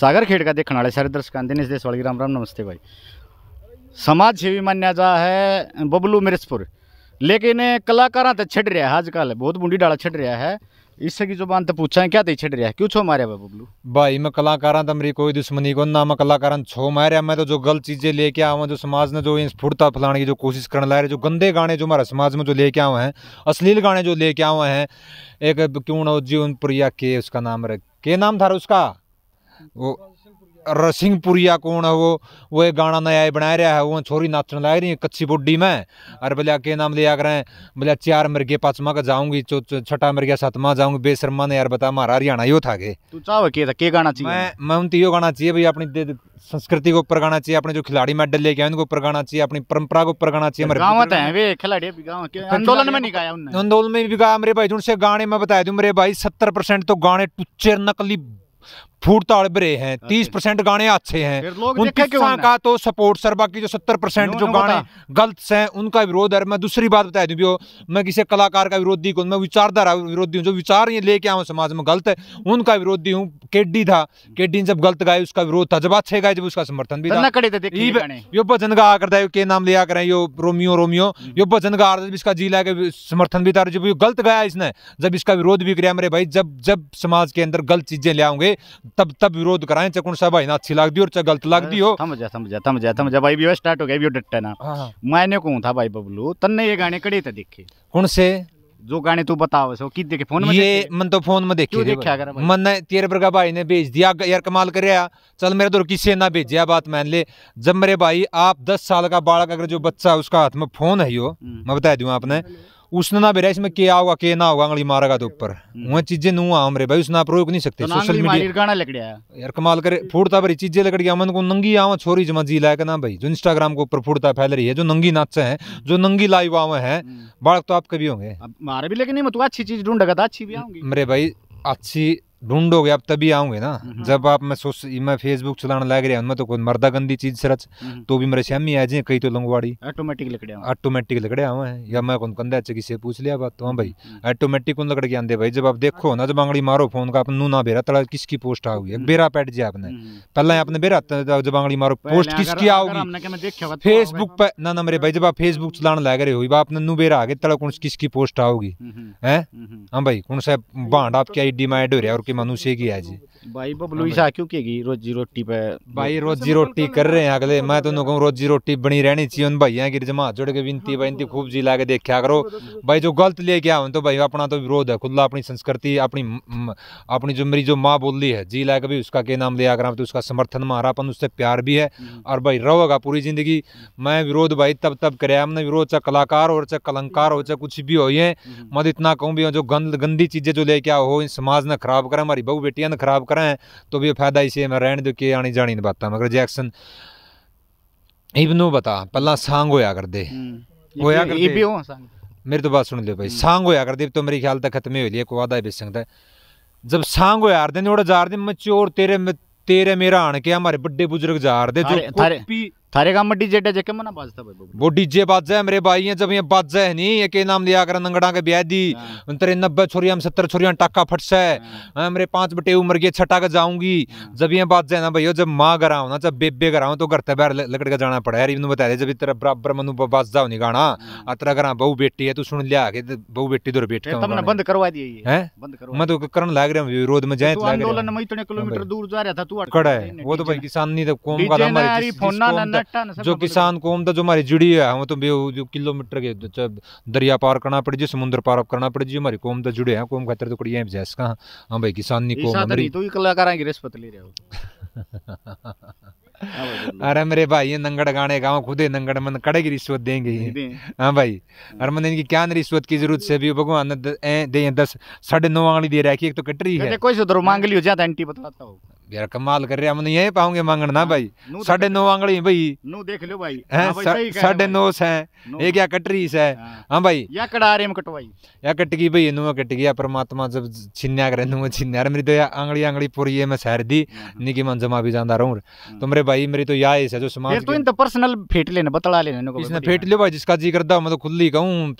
सागर खेड का देखने वाले सारे दर्शक दिनेश देसवाल राम राम नमस्ते भाई समाज सेवी मान्या जा है बबलू मिर्जपुर लेकिन कलाकार तो छिड़ रहा है आजकल बहुत बूढ़ी डाला छिड़ रहा है इससे की बात तो पूछा है क्या तो छिड़ रहा है क्यों छो मारे भाई बबलू भाई मैं कलाकार तो मेरी कोई दुश्मनी को ना मैं कलाकार छो मारे मैं तो जो गलत चीज़ें लेके आवा जो समाज ने जो स्फूर्ता फैलाने की जो कोशिश करने ला रहे जो गंदे गाने जो हमारे समाज में जो लेके आए हैं अश्लील गाने जो लेके आए हैं एक क्यों ना जीवन प्रिया के उसका नाम रख के नाम था उसका ਉਹ रसिंहपुरिया कौन है वो वो एक गाना नया बना रहा है वो छोरी नाचने लग रही है कच्ची बुड्ढी में और बोलिया के नाम लिया करें बोलिया चार मरगे पाँचवा का जाऊंगी छठा मरगे सातवा जाऊंगी बेशर्मा ने यार बता मारा हरियाणा यो था के तू चाहो के था के गाना चाहिए मैं मैं उनती यो गाना चाहिए भाई अपनी संस्कृति के ऊपर गाना चाहिए अपने जो खिलाड़ी मेडल लेके आए उनके ऊपर गाना चाहिए अपनी परंपरा के ऊपर गाना चाहिए गाँव तो है वे खिलाड़ी आंदोलन में नहीं गाया उन्होंने आंदोलन में भी गाया मेरे भाई उनसे गाने में बताया दूं मेरे भाई सत्तर परसेंट तो गाने टुच्चर नकली ताल बरे हैं हाँ तीस परसेंट गाने अच्छे हैं उनतीस का तो सपोर्ट सर बाकी जो सत्तर परसेंट जो गाने गलत हैं उनका विरोध है मैं दूसरी बात बता दूँ मैं किसी कलाकार का विरोधी हूँ मैं विचारधारा विरोधी हूँ जो विचार ये लेके आऊँ समाज में गलत है उनका विरोधी हूँ केडी था केडी जब गलत गाए उसका विरोध था जब अच्छे गाए जब उसका समर्थन भी था यो भजन गा कर के नाम लिया करें यो रोमियो रोमियो हम्म। यो भजन गा रहा इसका जी ला के समर्थन भी था जब गलत गाया इसने जब इसका विरोध भी किया मेरे भाई जब जब समाज के अंदर गलत चीजें ले आऊंगे तब तब विरोध कराए चाहे कौन सा भाई ना अच्छी लाग दी और चाहे गलत लाग दी हो समझा समझा समझा समझा भाई भी स्टार्ट हो गया भी डट्टा ना हाँ, हाँ। मैंने कहूँ था भाई बबलू तन्ने ये गाने कड़े थे देखे कौन से जो गाने तू बताओ सो की देखे फोन में ये मन तो फोन में देखे देखा मन ने तेरे बरगा भाई ने भेज दिया यार कमाल कर रहा चल मेरे तो किसी ना भेजे बात मान ले जब मेरे भाई आप दस साल का बालक अगर जो बच्चा उसका हाथ में फोन है यो हम्म। मैं बता दू आपने उसने ना बेरा इसमें क्या होगा क्या ना होगा अंगली मारेगा तो ऊपर हम्म। वह चीजें नू आम रे भाई उसने प्रयोग नहीं सकते तो सोशल मीडिया यार कमाल करे फूटता पर चीजें लकड़ गया अमन को नंगी आवा छोरी जमा जी लाएगा ना भाई जो इंस्टाग्राम के ऊपर फूटता फैल रही है जो नंगी नाचे है जो हम्म। नंगी लाइव आवे हैं हम्म। बाढ़ तो आप कभी होंगे मारे भी लेकिन नहीं मतलब अच्छी चीज ढूंढेगा अच्छी भी मेरे भाई अच्छी ढूंढोगे आप तभी आओगे ना हम्म, हम्म। जब आप मैं सोच मैं फेसबुक चलाने लग रहा मैं तो कोई मर्दा गंदी चीज सरच हम्म, तो भी मेरे शामी आ जाए कई तो लंगवाड़ी ऑटोमेटिक लकड़े ऑटोमेटिक लकड़े आवे हैं या मैं कौन कंधा अच्छे किसी पूछ लिया बात तो हाँ भाई ऑटोमेटिक कौन लकड़ के आंदे भाई जब आप देखो ना जब आंगड़ी मारो फोन का आपने ना बेरा तड़ा किसकी पोस्ट आ हुई बेरा पैट जी आपने पहले आपने बेरा जब आंगड़ी मारो पोस्ट किसकी आओगी फेसबुक तो पर ना ना मेरे भाई जब आप फेसबुक चलाने लग रहे हो आपने नू बेरा आगे तड़ा कौन किसकी पोस्ट आओगी है हाँ भाई कौन सा भांड आपकी डिमांड तो हो रहा है કે મનુષ્ય ગયા છે भाई बबलू हाँ सा क्यों रोजी रोटी पे भाई रोजी रोटी तो कर रहे हैं अगले मैं तो कहूँ रोजी रोटी बनी रहनी चाहिए उन भाइयों की जमा जुड़ के विनती हाँ, भाई तो इनकी तो खूब जी ला के देखा करो भाई जो गलत लेके आओ तो भाई अपना तो विरोध है खुला अपनी संस्कृति अपनी अपनी जो मेरी जो माँ बोली है जी ला के भी उसका के नाम लिया करा तो उसका समर्थन मारा अपन उससे प्यार भी है हम्म। और भाई रहोगा पूरी जिंदगी मैं विरोध भाई तब तब करे हमने विरोध चाहे कलाकार हो चाहे कलंकार हो चाहे कुछ भी हो ये हम्म। इतना कहूँ भी जो गंद गंदी चीज़ें जो लेके आओ हो समाज ने खराब करा हमारी बहु बेटियाँ ने खराब कर करें तो भी फायदा इसे में रहने दो कि आनी जानी बातें मगर जैक्सन इबनू बता पला सांग होया कर दे हम्म। होया मेरी तो बात सुन लियो भाई हम्म। सांग होया कर दे तो मेरी ख्याल तक खत्म ही हो को वादा बेच जब सांग होया कर दे ओड़ा जार दे मच्योर तेरे तेरे मेरा आन के हमारे बड़े बुजुर्ग जार दे जो सारे काम में डीजे डीजे मना बाजता भाई वो डीजे बाजे है मेरे भाई है जब ये बाजे है नहीं ये के नाम लिया कर नंगड़ा के ब्याह दी हाँ। तेरे नब्बे छोरिया सत्तर छोरिया टाका फट है हाँ। हाँ, मेरे पांच बटे उम्र के छटा के जाऊंगी जब ये बाजे है ना भाई जब माँ घर आऊँ ना जब बेबे घर आऊँ तो घर ते लकड़ के जाना पड़ा यार बता दे जब तेरा बराबर मनु बाजा जाओ नहीं गाना आ तेरा घर बहु बेटी है तू सुन लिया के बहु बेटी दूर बैठ तुमने बंद करवा दी है मैं तो करन लाग रहा हूँ विरोध में तो जाए तो आंदोलन में इतने किलोमीटर दूर जा रहा था तू कड़ा है वो तो भाई किसान नहीं था तो कौन का फोन ना जो किसान कौम था जो हमारी जुड़ी है तो वो तो जो किलोमीटर के दरिया पार करना पड़े जी समुद्र पार करना पड़े जी हमारी कौम तो जुड़े हैं कौम खतर तो कड़ी है का हाँ भाई किसानी कौम हमारी तो कलाकार की रिश्वत ले रहे हो अरे मेरे भाई ये नंगड़ गाने गाँव खुदे नंगड़ मन कड़े की रिश्वत देंगे हाँ भाई अरे मन इनकी क्या रिश्वत की जरूरत से भी भगवान दे दस साढ़े नौ आंगली दे रहा है कि एक तो कटरी है कोई से मांग ली हो जाता एंटी बतलाता हो यार कमाल कर रहे हम यही पाऊंगे मांगण ना भाई साढ़े नौ आंगड़ी भाई नौ देख लो भाई साढ़े नौ से ये क्या कटरी से हाँ भाई या कड़ारे में कटवाई या कट भाई नुआ कट गया परमात्मा जब छिन्या करे नुआ छिन्या मेरी तो या आंगड़ी आंगड़ी पूरी है मैं शहर दी नहीं मन जमा भी जाना रहूं तो मेरे भाई मेरी तो या है जो समाज तो इन तो पर्सनल फेट लेने बतला लेने को इसने फेट लियो भाई जिसका जी करता मैं तो कहूं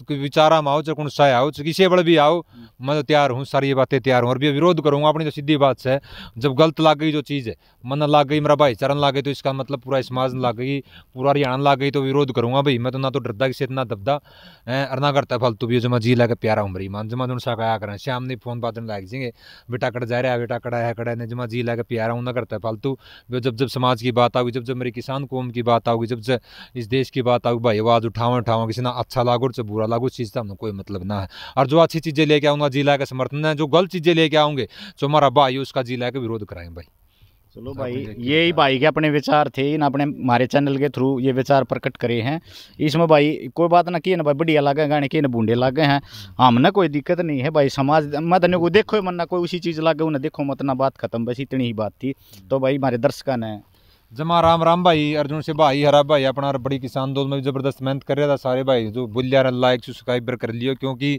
कहूँ विचारा माओ आओ चाहे कौन सा आओ किसी बड़ भी आओ मैं तो तैयार हूं सारी बातें तैयार हूं और भी विरोध करूंगा अपनी तो सीधी बात है जब गलत लग गई जो चीज़ है मन लाग गई मेरा भाईचारा लग गई तो इसका मतलब पूरा समाज लाग गई पूरा हरियाणा लाग गई तो विरोध करूँगा भाई मैं तो ना तो डरदा किसी ना दबदा और ना करता फालतू भी जमा जी लगा प्यारा हूँ मेरी मन जमा तुम सकाया करें शाम ने फोन बात लाग जाएंगे बेटा कड़ जा रहा बेटा कड़ा है कड़ा है जमा जी लगा प्यारा हूँ ना करता फालतू जब जब समाज की बात आऊगी जब जब मेरी किसान कौम की बात आऊगी जब जब इस देश की बात आऊगी भाई आवाज़ उठाओ उठाओ किसी ना अच्छा लागू चाहे बुरा लागू उस चीज़ का हमें कोई मतलब ना है और जो अच्छी चीज़ें लेके आऊँगा जिला का समर्थन है जो गलत चीज़ें लेके आऊँगे जो हमारा भाई उसका जिला के विरोध कराएंगे भाई चलो भाई ये ही भाई के अपने विचार थे इन अपने हमारे चैनल के थ्रू ये विचार प्रकट करे हैं इसमें भाई कोई बात ना कि ना भाई बढ़िया लागे गाने की ना बूंदे लागे हैं हाँ, हमने कोई दिक्कत नहीं है भाई समाज मत तो नहीं को देखो मन ना कोई उसी चीज़ लागे उन्हें देखो मत ना बात खत्म बस इतनी ही बात थी तो भाई हमारे दर्शकों ने जमा राम राम भाई अर्जुन से भाई हरा भाई अपना बड़ी किसान दोस्त में ज़बरदस्त मेहनत कर रहा था सारे भाई जो बुल यार लाइक सब्सक्राइबर कर लियो क्योंकि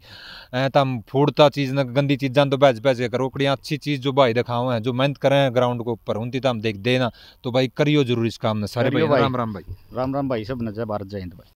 तम फूडता चीज़ न गंदी चीज़ा तो बैच बैच करो कड़ियाँ अच्छी चीज़ जो भाई दिखाओ है जो मेहनत करें ग्राउंड के ऊपर उनती तम देख देना तो भाई करियो जरूर इस काम ने सारे भाई राम राम भाई राम राम भाई सब नजर भारत जय हिंद भाई